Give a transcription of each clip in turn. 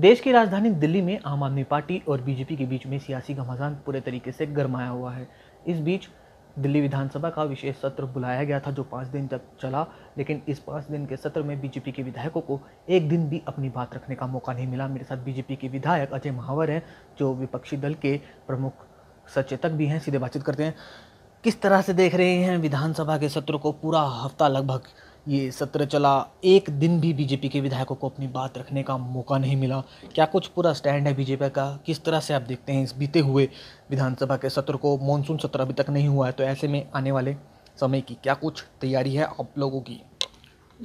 देश की राजधानी दिल्ली में आम आदमी पार्टी और बीजेपी के बीच में सियासी घमासान पूरे तरीके से गरमाया हुआ है इस बीच दिल्ली विधानसभा का विशेष सत्र बुलाया गया था जो पाँच दिन तक चला लेकिन इस पाँच दिन के सत्र में बीजेपी के विधायकों को एक दिन भी अपनी बात रखने का मौका नहीं मिला मेरे साथ बीजेपी के विधायक अजय महावर हैं जो विपक्षी दल के प्रमुख सचेतक भी हैं सीधे बातचीत करते हैं किस तरह से देख रहे हैं विधानसभा के सत्र को पूरा हफ्ता लगभग ये सत्र चला एक दिन भी बीजेपी के विधायकों को अपनी बात रखने का मौका नहीं मिला क्या कुछ पूरा स्टैंड है बीजेपी का किस तरह से आप देखते हैं इस बीते हुए विधानसभा के सत्र को मानसून सत्र अभी तक नहीं हुआ है तो ऐसे में आने वाले समय की क्या कुछ तैयारी है आप लोगों की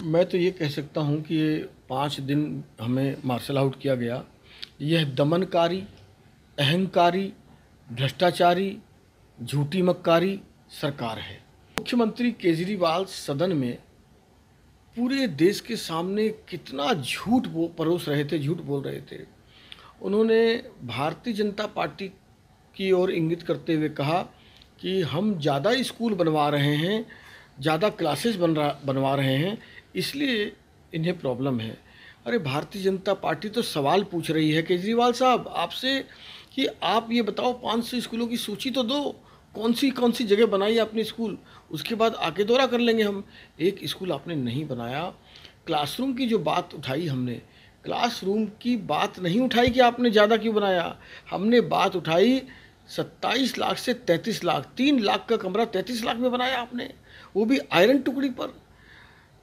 मैं तो ये कह सकता हूँ कि ये पाँच दिन हमें मार्शल आउट किया गया यह दमनकारी अहंकारी भ्रष्टाचारी झूठी मक्कारी सरकार है मुख्यमंत्री केजरीवाल सदन में पूरे देश के सामने कितना झूठ वो परोस रहे थे झूठ बोल रहे थे उन्होंने भारतीय जनता पार्टी की ओर इंगित करते हुए कहा कि हम ज़्यादा स्कूल बनवा रहे हैं ज़्यादा क्लासेस बन बनवा रहे हैं इसलिए इन्हें प्रॉब्लम है अरे भारतीय जनता पार्टी तो सवाल पूछ रही है केजरीवाल साहब आपसे कि आप ये बताओ 500 स्कूलों की सूची तो दो कौन सी कौन सी जगह बनाई आपने स्कूल उसके बाद आके दौरा कर लेंगे हम एक स्कूल आपने नहीं बनाया क्लासरूम की जो बात उठाई हमने क्लासरूम की बात नहीं उठाई कि आपने ज़्यादा क्यों बनाया हमने बात उठाई सत्ताईस लाख से तैंतीस लाख तीन लाख का कमरा तैंतीस लाख में बनाया आपने वो भी आयरन टुकड़ी पर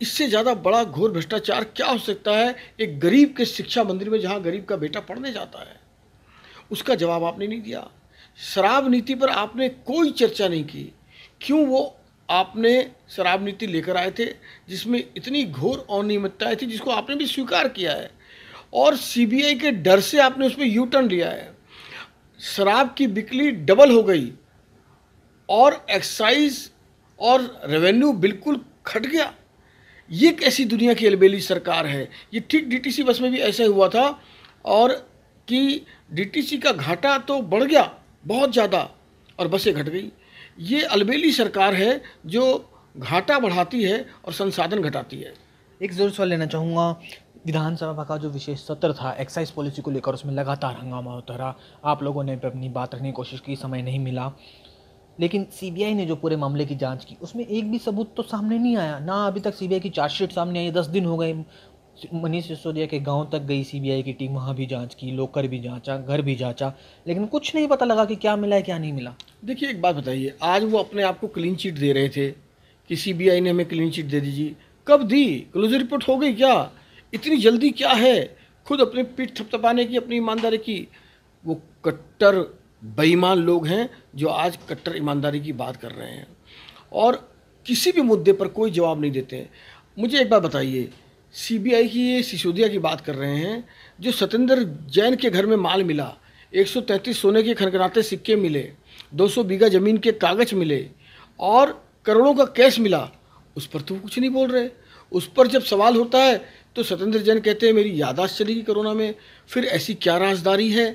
इससे ज़्यादा बड़ा घोर भ्रष्टाचार क्या हो सकता है एक गरीब के शिक्षा मंदिर में जहाँ गरीब का बेटा पढ़ने जाता है उसका जवाब आपने नहीं दिया शराब नीति पर आपने कोई चर्चा नहीं की क्यों वो आपने शराब नीति लेकर आए थे जिसमें इतनी घोर अनियमितताएँ थी जिसको आपने भी स्वीकार किया है और सीबीआई के डर से आपने उसमें यू टर्न लिया है शराब की बिक्री डबल हो गई और एक्साइज और रेवेन्यू बिल्कुल खट गया ये कैसी दुनिया की अलबेली सरकार है ये ठीक डीटीसी बस में भी ऐसा हुआ था और कि डीटीसी का घाटा तो बढ़ गया बहुत ज़्यादा और बसें घट गई ये अलबेली सरकार है जो घाटा बढ़ाती है और संसाधन घटाती है एक ज़रूर सवाल लेना चाहूँगा विधानसभा का जो विशेष सत्र था एक्साइज पॉलिसी को लेकर उसमें लगातार हंगामा होता रहा आप लोगों ने अपनी बात रखने की कोशिश की समय नहीं मिला लेकिन सीबीआई ने जो पूरे मामले की जांच की उसमें एक भी सबूत तो सामने नहीं आया ना अभी तक सीबीआई की चार्जशीट सामने आई दस दिन हो गए मनीष सिसोदिया के गांव तक गई सीबीआई की टीम वहाँ भी जांच की लोकर भी जांचा घर भी जांचा लेकिन कुछ नहीं पता लगा कि क्या मिला है क्या नहीं मिला देखिए एक बात बताइए आज वो अपने आप को क्लीन चिट दे रहे थे कि सीबीआई ने हमें क्लीन चिट दे दीजिए कब दी क्लोजर रिपोर्ट हो गई क्या इतनी जल्दी क्या है खुद अपने पीठ थपथपाने की अपनी ईमानदारी की वो कट्टर बेईमान लोग हैं जो आज कट्टर ईमानदारी की बात कर रहे हैं और किसी भी मुद्दे पर कोई जवाब नहीं देते मुझे एक बात बताइए सीबीआई की ये सिसोदिया की बात कर रहे हैं जो सत्येंद्र जैन के घर में माल मिला 133 सोने के खनखनाते सिक्के मिले 200 बीघा ज़मीन के कागज़ मिले और करोड़ों का कैश मिला उस पर तो कुछ नहीं बोल रहे उस पर जब सवाल होता है तो सत्येंद्र जैन कहते हैं मेरी यादाश्त चली गई कोरोना में फिर ऐसी क्या राजदारी है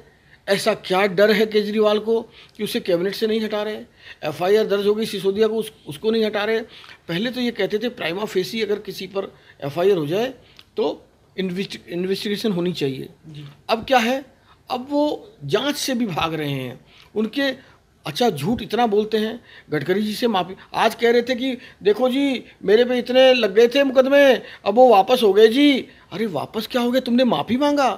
ऐसा क्या डर है केजरीवाल को कि उसे कैबिनेट से नहीं हटा रहे एफआईआर दर्ज हो गई सिसोदिया को उस, उसको नहीं हटा रहे पहले तो ये कहते थे प्राइमा फेसी अगर किसी पर एफआईआर हो जाए तो इन्वेस्टिगेशन होनी चाहिए अब क्या है अब वो जांच से भी भाग रहे हैं उनके अच्छा झूठ इतना बोलते हैं गडकरी जी से माफी आज कह रहे थे कि देखो जी मेरे पे इतने लग गए थे मुकदमे अब वो वापस हो गए जी अरे वापस क्या हो गया तुमने माफ़ी मांगा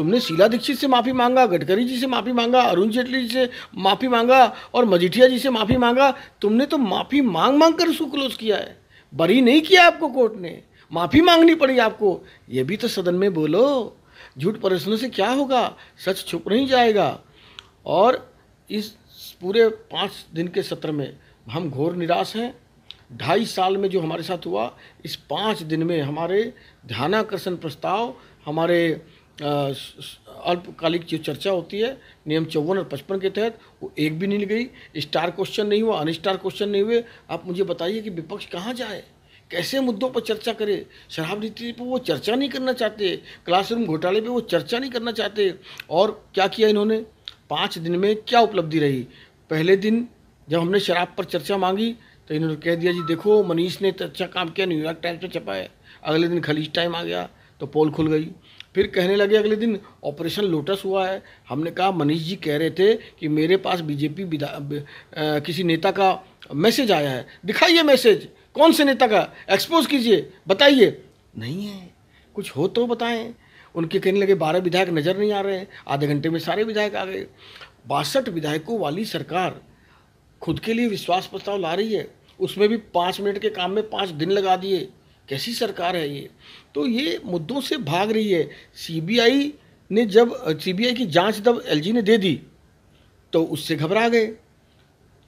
तुमने शीला दीक्षित से माफ़ी मांगा गडकरी जी से माफ़ी मांगा अरुण जेटली जी से माफ़ी मांगा और मजीठिया जी से माफ़ी मांगा तुमने तो माफ़ी मांग मांग कर उसको क्लोज किया है बरी नहीं किया आपको कोर्ट ने माफ़ी मांगनी पड़ी आपको ये भी तो सदन में बोलो झूठ प्रश्नों से क्या होगा सच छुप नहीं जाएगा और इस पूरे पाँच दिन के सत्र में हम घोर निराश हैं ढाई साल में जो हमारे साथ हुआ इस पाँच दिन में हमारे ध्यानाकर्षण प्रस्ताव हमारे अल्पकालिक जो चर्चा होती है नियम चौवन और पचपन के तहत वो एक भी नहीं गई स्टार क्वेश्चन नहीं हुआ अनस्टार क्वेश्चन नहीं हुए आप मुझे बताइए कि विपक्ष कहाँ जाए कैसे मुद्दों पर चर्चा करे शराब नीति पर वो चर्चा नहीं करना चाहते क्लासरूम घोटाले पे वो चर्चा नहीं करना चाहते और क्या किया इन्होंने पाँच दिन में क्या उपलब्धि रही पहले दिन जब हमने शराब पर चर्चा मांगी तो इन्होंने कह दिया जी देखो मनीष ने तो अच्छा काम किया न्यूयॉर्क टाइम्स पर छपा है अगले दिन खलीज टाइम आ गया तो पोल खुल गई फिर कहने लगे अगले दिन ऑपरेशन लोटस हुआ है हमने कहा मनीष जी कह रहे थे कि मेरे पास बीजेपी किसी नेता का मैसेज आया है दिखाइए मैसेज कौन से नेता का एक्सपोज कीजिए बताइए नहीं है कुछ हो तो बताएं उनके कहने लगे बारह विधायक नज़र नहीं आ रहे हैं आधे घंटे में सारे विधायक आ गए बासठ विधायकों वाली सरकार खुद के लिए विश्वास प्रस्ताव ला रही है उसमें भी पाँच मिनट के काम में पाँच दिन लगा दिए कैसी सरकार है ये तो ये मुद्दों से भाग रही है सीबीआई ने जब सीबीआई की जांच जब एलजी ने दे दी तो उससे घबरा गए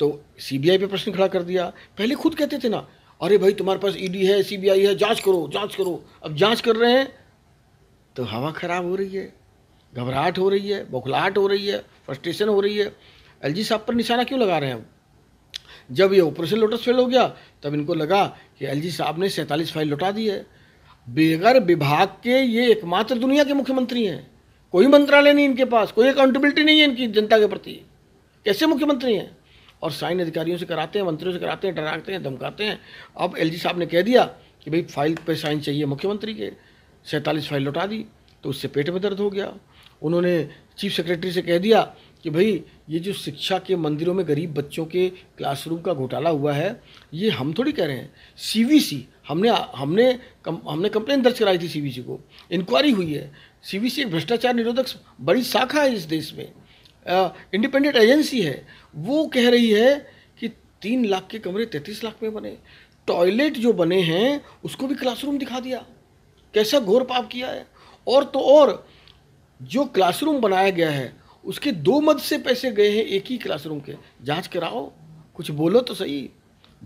तो सीबीआई पे प्रश्न खड़ा कर दिया पहले खुद कहते थे ना अरे भाई तुम्हारे पास ईडी e है सीबीआई है जांच करो जांच करो अब जांच कर रहे हैं तो हवा खराब हो रही है घबराहट हो रही है बौखलाहट हो रही है फ्रस्ट्रेशन हो रही है एलजी साहब पर निशाना क्यों लगा रहे हैं जब ये ऊपर से लोटस फेल हो गया तब इनको लगा कि एलजी साहब ने सैंतालीस फाइल लौटा दी है बेगर विभाग के ये एकमात्र दुनिया के मुख्यमंत्री हैं कोई मंत्रालय नहीं इनके पास कोई अकाउंटेबिलिटी नहीं है इनकी जनता के प्रति कैसे मुख्यमंत्री हैं और साइन अधिकारियों से कराते हैं मंत्रियों से कराते हैं डराते हैं धमकाते हैं अब एल साहब ने कह दिया कि भाई फाइल पर साइन चाहिए मुख्यमंत्री के सैंतालीस फाइल लौटा दी तो उससे पेट में दर्द हो गया उन्होंने चीफ सेक्रेटरी से कह दिया कि भाई ये जो शिक्षा के मंदिरों में गरीब बच्चों के क्लासरूम का घोटाला हुआ है ये हम थोड़ी कह रहे हैं सीवीसी हमने हमने कम, हमने कंप्लेन दर्ज कराई थी सीवीसी को इंक्वायरी हुई है सीवीसी एक भ्रष्टाचार निरोधक बड़ी शाखा है इस देश में इंडिपेंडेंट एजेंसी है वो कह रही है कि तीन लाख के कमरे तैंतीस लाख में बने टॉयलेट जो बने हैं उसको भी क्लासरूम दिखा दिया कैसा घोर पाप किया है और तो और जो क्लासरूम बनाया गया है उसके दो मद से पैसे गए हैं एक ही क्लासरूम के जांच कराओ कुछ बोलो तो सही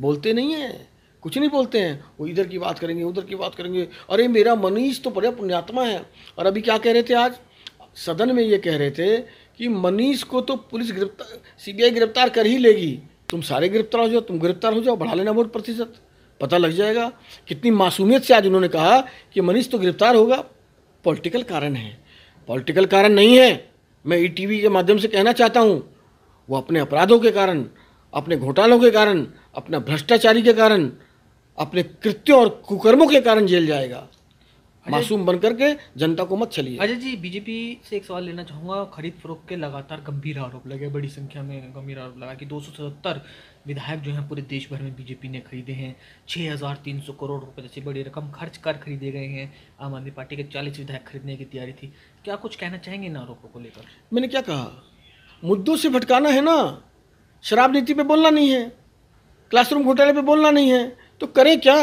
बोलते नहीं हैं कुछ नहीं बोलते हैं वो इधर की बात करेंगे उधर की बात करेंगे अरे मेरा मनीष तो बड़ा पुण्यात्मा है और अभी क्या कह रहे थे आज सदन में ये कह रहे थे कि मनीष को तो पुलिस गिरफ्तार सीबीआई गिरफ्तार कर ही लेगी तुम सारे गिरफ्तार हो जाओ तुम गिरफ्तार हो जाओ बढ़ा लेना वोट प्रतिशत पता लग जाएगा कितनी मासूमियत से आज उन्होंने कहा कि मनीष तो गिरफ्तार होगा पॉलिटिकल कारण है पॉलिटिकल कारण नहीं है मैं ई e के माध्यम से कहना चाहता हूँ वो अपने अपराधों के कारण अपने घोटालों के कारण अपना भ्रष्टाचारी के कारण अपने कृत्यों और कुकर्मों के कारण जेल जाएगा मासूम बन करके जनता को मत चलिए अजय जी बीजेपी से एक सवाल लेना चाहूँगा खरीद फरोख के लगातार गंभीर आरोप लगे बड़ी संख्या में गंभीर आरोप लगा कि दो विधायक जो हैं पूरे देश भर में बीजेपी ने खरीदे हैं 6,300 करोड़ रुपए जैसी बड़ी रकम खर्च कर खरीदे गए हैं आम आदमी पार्टी के चालीस विधायक खरीदने की तैयारी थी क्या कुछ कहना चाहेंगे इन आरोपों को लेकर मैंने क्या कहा मुद्दों से भटकाना है ना शराब नीति पे बोलना नहीं है क्लासरूम घोटाले पे बोलना नहीं है तो करें क्या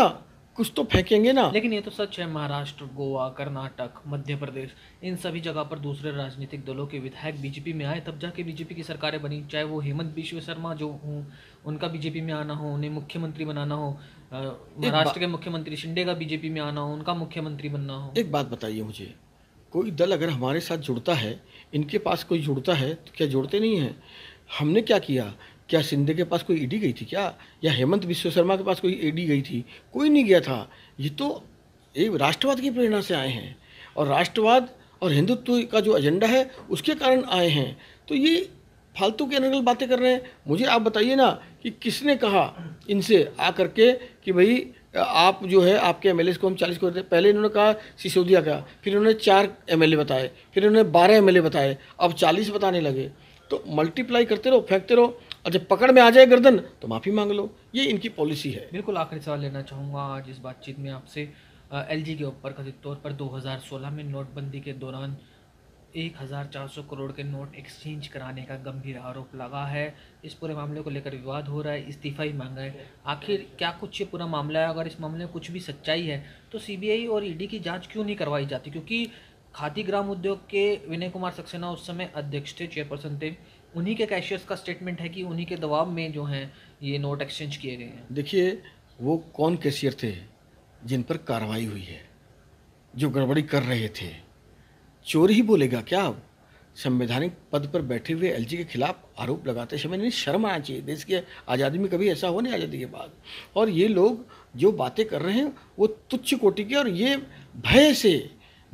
कुछ तो फेंकेंगे ना लेकिन ये तो सच है महाराष्ट्र गोवा कर्नाटक मध्य प्रदेश इन सभी जगह पर दूसरे राजनीतिक दलों के विधायक बीजेपी में आए तब जाके बीजेपी की सरकारें बनी चाहे वो हेमंत विश्व शर्मा जो हूँ उनका बीजेपी में आना हो उन्हें मुख्यमंत्री बनाना हो महाराष्ट्र के मुख्यमंत्री शिंदे का बीजेपी में आना हो उनका मुख्यमंत्री बनना हो एक बात बताइए मुझे कोई दल अगर हमारे साथ जुड़ता है इनके पास कोई जुड़ता है तो क्या जुड़ते नहीं हैं हमने क्या किया क्या शिंदे के पास कोई ईडी e गई थी क्या या हेमंत विश्व शर्मा के पास कोई ईडी e गई थी कोई नहीं गया था ये तो एक राष्ट्रवाद की प्रेरणा से आए हैं और राष्ट्रवाद और हिंदुत्व का जो एजेंडा है उसके कारण आए हैं तो ये फालतू के अनगल बातें कर रहे हैं मुझे आप बताइए ना कि किसने कहा इनसे आ करके कि भाई आप जो है आपके एम को हम चालीस कर पहले इन्होंने कहा सिसोदिया का फिर इन्होंने चार एम बताए फिर इन्होंने बारह एम बताए अब चालीस बताने लगे तो मल्टीप्लाई करते रहो फेंकते रहो और जब पकड़ में आ जाए गर्दन तो माफ़ी मांग लो ये इनकी पॉलिसी है बिल्कुल आखिरी सवाल लेना चाहूँगा आज इस बातचीत में आपसे एल के ऊपर कथित तौर पर 2016 में नोटबंदी के दौरान 1400 करोड़ के नोट एक्सचेंज कराने का गंभीर आरोप लगा है इस पूरे मामले को लेकर विवाद हो रहा है इस्तीफा ही मांगा है आखिर क्या कुछ ये पूरा मामला है अगर इस मामले में कुछ भी सच्चाई है तो सीबीआई और ईडी e की जांच क्यों नहीं करवाई जाती क्योंकि खादी ग्राम उद्योग के विनय कुमार सक्सेना उस समय अध्यक्ष थे चेयरपर्सन थे उन्हीं के कैशियर्स का स्टेटमेंट है कि उन्हीं के दबाव में जो हैं ये नोट एक्सचेंज किए गए हैं देखिए वो कौन कैशियर थे जिन पर कार्रवाई हुई है जो गड़बड़ी कर रहे थे चोर ही बोलेगा क्या संवैधानिक पद पर बैठे हुए एलजी के खिलाफ आरोप लगाते समय नहीं शर्म आना चाहिए देश की आज़ादी में कभी ऐसा हो नहीं आज़ादी के बाद और ये लोग जो बातें कर रहे हैं वो तुच्छ कोटि के और ये भय से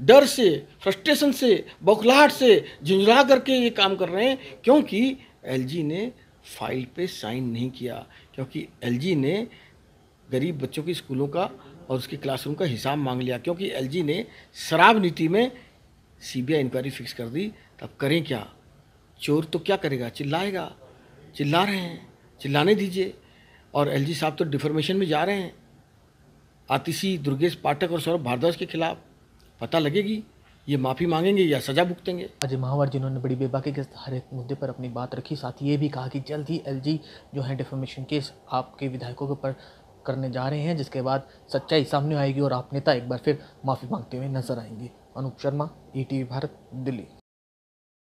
डर से फ्रस्ट्रेशन से बौखलाहट से झुंझुला करके ये काम कर रहे हैं क्योंकि एलजी ने फाइल पे साइन नहीं किया क्योंकि एलजी ने गरीब बच्चों के स्कूलों का और उसके क्लासरूम का हिसाब मांग लिया क्योंकि एलजी ने शराब नीति में सीबीआई इंक्वायरी फिक्स कर दी तब करें क्या चोर तो क्या करेगा चिल्लाएगा चिल्ला रहे हैं चिल्लाने दीजिए और एलजी साहब तो डिफॉर्मेशन में जा रहे हैं आतिशी दुर्गेश पाठक और सौरभ भारद्वाज के खिलाफ़ पता लगेगी ये माफ़ी मांगेंगे या सजा भुगतेंगे अजय महावर जिन्होंने बड़ी बेबाकी के हर एक मुद्दे पर अपनी बात रखी साथ ही ये भी कहा कि जल्द ही एल जो है डिफॉर्मेशन केस आपके विधायकों के ऊपर करने जा रहे हैं जिसके बाद सच्चाई सामने आएगी और आप नेता एक बार फिर माफ़ी मांगते हुए नजर आएंगे अनूप शर्मा ई e भारत दिल्ली